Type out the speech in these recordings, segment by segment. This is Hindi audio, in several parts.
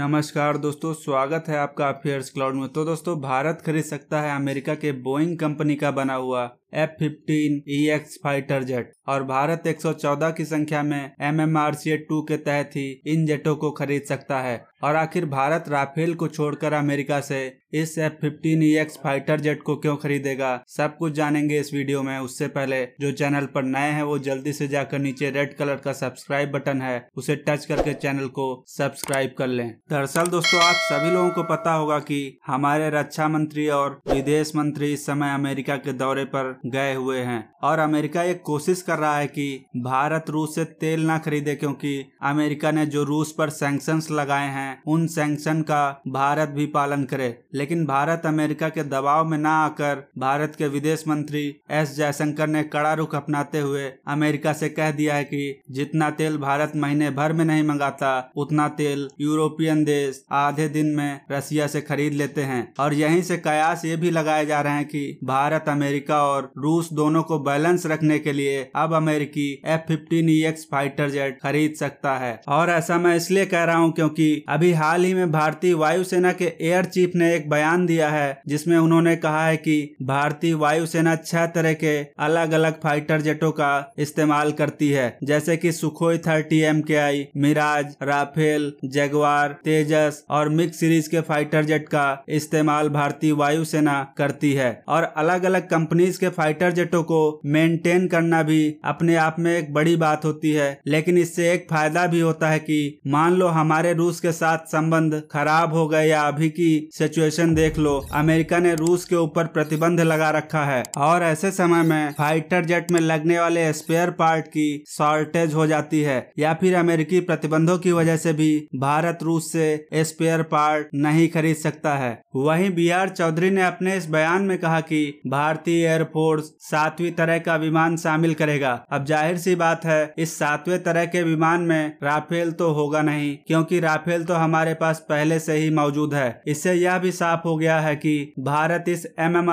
नमस्कार दोस्तों स्वागत है आपका अफेयर्स क्लाउड में तो दोस्तों भारत खरीद सकता है अमेरिका के बोइंग कंपनी का बना हुआ F fifteen E X fighter jet और भारत 114 की संख्या में M M R C two के तहत ही इन जेटों को खरीद सकता है और आखिर भारत राफेल को छोड़कर अमेरिका से इस F fifteen E X fighter jet को क्यों खरीदेगा सब कुछ जानेंगे इस वीडियो में उससे पहले जो चैनल पर नए हैं वो जल्दी से जाकर नीचे रेड कलर का सब्सक्राइब बटन है उसे टच करके चैनल को सब्सक्राइब कर लें दरअसल दोस्तों आप सभी लोगों को पता होगा कि हमारे रक्षा मंत्री और विदेश मंत्री इस समय अमेरिका के दौरे पर गए हुए हैं और अमेरिका ये कोशिश कर रहा है कि भारत रूस से तेल ना खरीदे क्योंकि अमेरिका ने जो रूस पर सैंक्शंस लगाए हैं उन सैंक्शन का भारत भी पालन करे लेकिन भारत अमेरिका के दबाव में ना आकर भारत के विदेश मंत्री एस जयशंकर ने कड़ा रुख अपनाते हुए अमेरिका से कह दिया है कि जितना तेल भारत महीने भर में नहीं मंगाता उतना तेल यूरोपियन देश आधे दिन में रसिया से खरीद लेते हैं और यहीं से कयास ये भी लगाए जा रहे हैं कि भारत अमेरिका और रूस दोनों को बैलेंस रखने के लिए अब अमेरिकी एफ फिफ्टीन फाइटर जेट खरीद सकता है और ऐसा मैं इसलिए कह रहा हूँ क्योंकि अभी हाल ही में भारतीय वायुसेना के एयर चीफ ने एक बयान दिया है जिसमें उन्होंने कहा है कि भारतीय वायुसेना छह तरह के अलग अलग फाइटर जेटों का इस्तेमाल करती है जैसे कि सुखोई थर्टी एम के आई मिराज राफेल जगवार तेजस और मिक्स सीरीज के फाइटर जेट का इस्तेमाल भारतीय वायुसेना करती है और अलग अलग कंपनीज के फाइटर जेटों को मेंटेन करना भी अपने आप में एक बड़ी बात होती है लेकिन इससे एक फायदा भी होता है कि मान लो हमारे रूस के साथ संबंध खराब हो गए या अभी की सिचुएशन देख लो अमेरिका ने रूस के ऊपर प्रतिबंध लगा रखा है और ऐसे समय में फाइटर जेट में लगने वाले स्पेयर पार्ट की शॉर्टेज हो जाती है या फिर अमेरिकी प्रतिबंधों की वजह से भी भारत रूस से स्पेयर पार्ट नहीं खरीद सकता है वहीं बी आर चौधरी ने अपने इस बयान में कहा कि भारतीय एयरफोर्स फोर्स सातवीं तरह का विमान शामिल करेगा अब जाहिर सी बात है इस सातवें तरह के विमान में राफेल तो होगा नहीं क्योंकि राफेल तो हमारे पास पहले से ही मौजूद है इससे यह भी साफ हो गया है कि भारत इस एम एम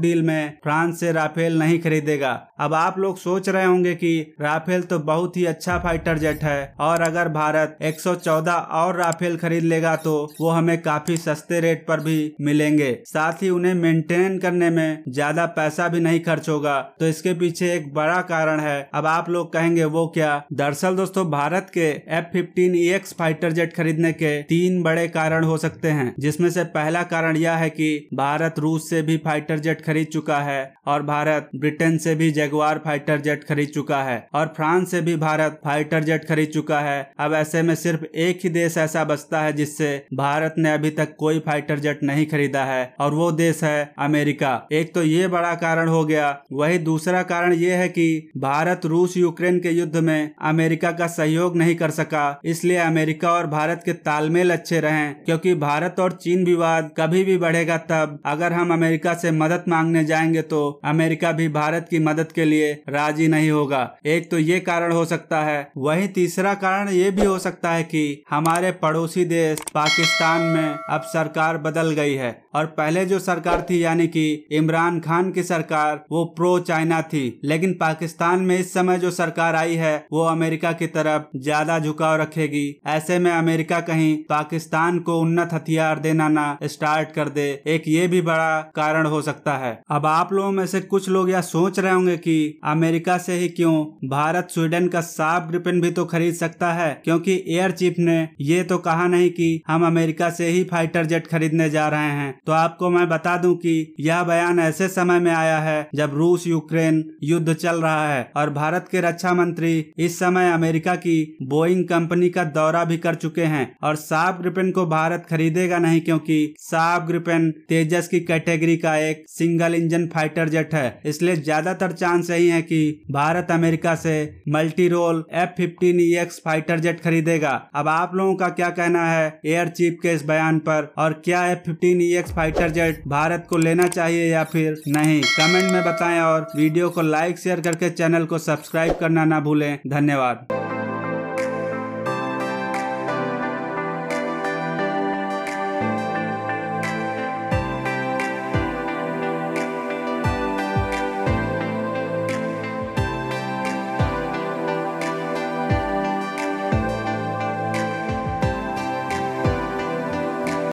डील में फ्रांस से राफेल नहीं खरीदेगा अब आप लोग सोच रहे होंगे कि राफेल तो बहुत ही अच्छा फाइटर जेट है और अगर भारत 114 और राफेल खरीद लेगा तो वो हमें काफी सस्ते रेट पर भी मिलेंगे साथ ही उन्हें मेंटेन करने में ज्यादा पैसा भी नहीं खर्च होगा तो इसके पीछे एक बड़ा कारण है अब आप लोग कहेंगे वो क्या दरअसल दोस्तों भारत के एफ फिफ्टीन फाइटर जेट खरीदने के तीन बड़े कारण हो सकते हैं जिसमें से पहला कारण यह है कि भारत रूस से भी फाइटर जेट खरीद चुका है और भारत ब्रिटेन से भी जगह जगुआर फाइटर जेट खरीद चुका है और फ्रांस से भी भारत फाइटर जेट खरीद चुका है अब ऐसे में सिर्फ एक ही देश ऐसा बचता है जिससे भारत ने अभी तक कोई फाइटर जेट नहीं खरीदा है और वो देश है अमेरिका एक तो ये बड़ा कारण हो गया वही दूसरा कारण ये है की भारत रूस यूक्रेन के युद्ध में अमेरिका का सहयोग नहीं कर सका इसलिए अमेरिका और भारत के तालमेल अच्छे रहे क्योंकि भारत और चीन विवाद कभी भी बढ़ेगा तब अगर हम अमेरिका से मदद मांगने जाएंगे तो अमेरिका भी भारत की मदद के के लिए राजी नहीं होगा एक तो ये कारण हो सकता है वही तीसरा कारण ये भी हो सकता है कि हमारे पड़ोसी देश पाकिस्तान में अब सरकार बदल गई है और पहले जो सरकार थी यानी कि इमरान खान की सरकार वो प्रो चाइना थी लेकिन पाकिस्तान में इस समय जो सरकार आई है वो अमेरिका की तरफ ज्यादा झुकाव रखेगी ऐसे में अमेरिका कहीं पाकिस्तान को उन्नत हथियार देना ना स्टार्ट कर दे एक ये भी बड़ा कारण हो सकता है अब आप लोगों में से कुछ लोग यह सोच रहे होंगे कि अमेरिका से ही क्यों भारत स्वीडन का साफ ग्रिपिन भी तो खरीद सकता है क्योंकि एयर चीफ ने ये तो कहा नहीं कि हम अमेरिका से ही फाइटर जेट खरीदने जा रहे हैं तो तो आपको मैं बता दूं कि यह बयान ऐसे समय में आया है जब रूस यूक्रेन युद्ध चल रहा है और भारत के रक्षा मंत्री इस समय अमेरिका की बोइंग कंपनी का दौरा भी कर चुके हैं और साफ ग्रिपेन को भारत खरीदेगा नहीं क्योंकि साफ ग्रिपेन तेजस की कैटेगरी का एक सिंगल इंजन फाइटर जेट है इसलिए ज्यादातर चांस यही है कि भारत अमेरिका से multi role F fifteen e fighter jet खरीदेगा अब आप लोगों का क्या कहना है एयर चीफ के इस बयान पर और क्या F fifteen e fighter jet Bharat को लेना चाहिए या फिर नहीं कमेंट में बताएं और वीडियो को लाइक शेयर करके चैनल को सब्सक्राइब करना ना भूलें धन्यवाद